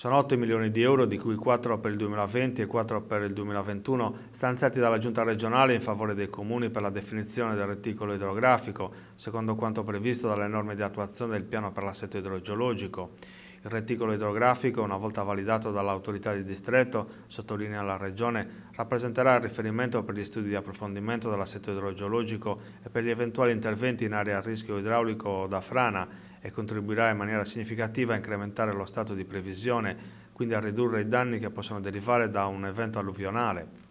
Sono 8 milioni di euro, di cui 4 per il 2020 e 4 per il 2021, stanziati dalla Giunta regionale in favore dei comuni per la definizione del reticolo idrografico, secondo quanto previsto dalle norme di attuazione del piano per l'assetto idrogeologico. Il reticolo idrografico, una volta validato dall'autorità di distretto, sottolinea la Regione, rappresenterà il riferimento per gli studi di approfondimento dell'assetto idrogeologico e per gli eventuali interventi in aree a rischio idraulico o da frana e contribuirà in maniera significativa a incrementare lo stato di previsione, quindi a ridurre i danni che possono derivare da un evento alluvionale.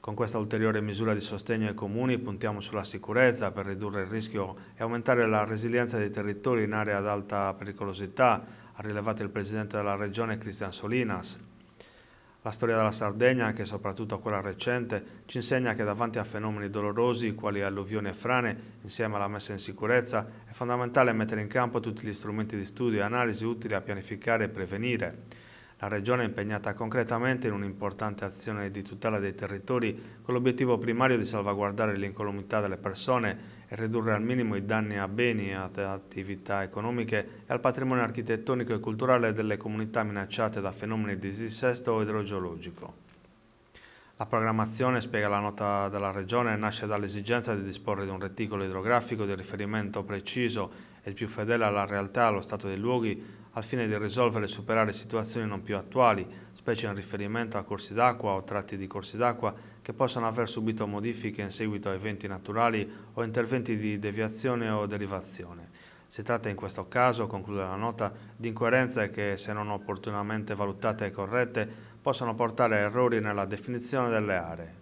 Con questa ulteriore misura di sostegno ai comuni puntiamo sulla sicurezza per ridurre il rischio e aumentare la resilienza dei territori in aree ad alta pericolosità, ha rilevato il Presidente della Regione Cristian Solinas. La storia della Sardegna, anche e soprattutto quella recente, ci insegna che davanti a fenomeni dolorosi quali alluvioni e frane, insieme alla messa in sicurezza, è fondamentale mettere in campo tutti gli strumenti di studio e analisi utili a pianificare e prevenire. La Regione è impegnata concretamente in un'importante azione di tutela dei territori con l'obiettivo primario di salvaguardare l'incolumità delle persone e ridurre al minimo i danni a beni, ad attività economiche e al patrimonio architettonico e culturale delle comunità minacciate da fenomeni di dissesto idrogeologico. La programmazione, spiega la nota della Regione, nasce dall'esigenza di disporre di un reticolo idrografico di riferimento preciso e il più fedele alla realtà e allo stato dei luoghi, al fine di risolvere e superare situazioni non più attuali, specie in riferimento a corsi d'acqua o tratti di corsi d'acqua che possano aver subito modifiche in seguito a eventi naturali o interventi di deviazione o derivazione. Si tratta in questo caso, conclude la nota, di incoerenze che, se non opportunamente valutate e corrette, possono portare a errori nella definizione delle aree,